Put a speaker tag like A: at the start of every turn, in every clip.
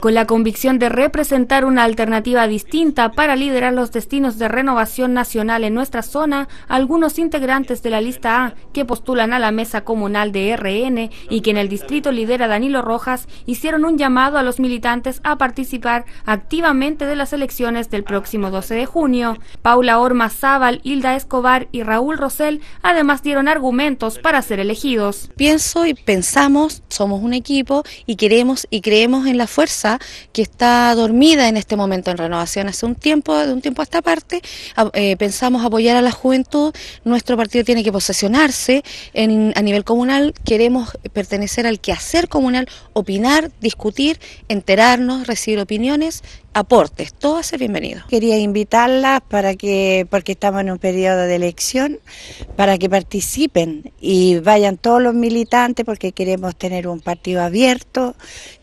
A: con la convicción de representar una alternativa distinta para liderar los destinos de renovación nacional en nuestra zona, algunos integrantes de la lista A que postulan a la mesa comunal de RN y que en el distrito lidera Danilo Rojas hicieron un llamado a los militantes a participar activamente de las elecciones del próximo 12 de junio. Paula Orma Zaval, Hilda Escobar y Raúl Rosell además dieron argumentos para ser elegidos. Pienso y pensamos, somos un equipo y queremos y
B: creemos en la fuerza que está dormida en este momento en renovación. Hace un tiempo, de un tiempo a esta parte, eh, pensamos apoyar a la juventud. Nuestro partido tiene que posesionarse en, a nivel comunal. Queremos pertenecer al quehacer comunal, opinar, discutir,
C: enterarnos, recibir opiniones aportes, todo hace bienvenido. Quería invitarlas para que, porque estamos en un periodo de elección, para que participen y vayan todos los militantes porque queremos tener un partido abierto,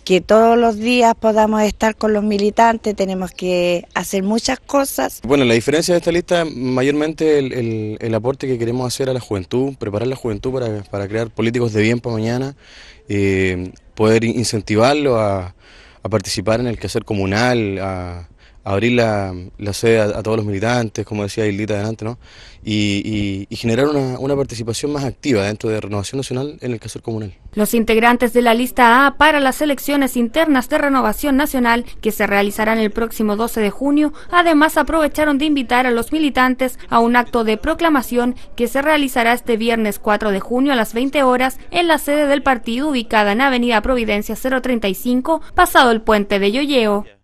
C: que todos los días podamos estar con los militantes, tenemos que hacer muchas cosas.
D: Bueno, la diferencia de esta lista mayormente el, aporte que queremos hacer a la juventud, preparar la juventud para, crear políticos de bien para mañana, eh, poder incentivarlo a, a participar en el quehacer comunal, a abrir la, sede a, todos los militantes, como decía Hildita delante, ¿no? Y, generar una, participación más activa dentro de Renovación Nacional en el caso comunal.
A: Los integrantes de la lista A para las elecciones internas de Renovación Nacional, que se realizarán el próximo 12 de junio, además aprovecharon de invitar a los militantes a un acto de proclamación que se realizará este viernes 4 de junio a las 20 horas en la sede del partido ubicada en Avenida Providencia 035, pasado el puente de Yoyeo.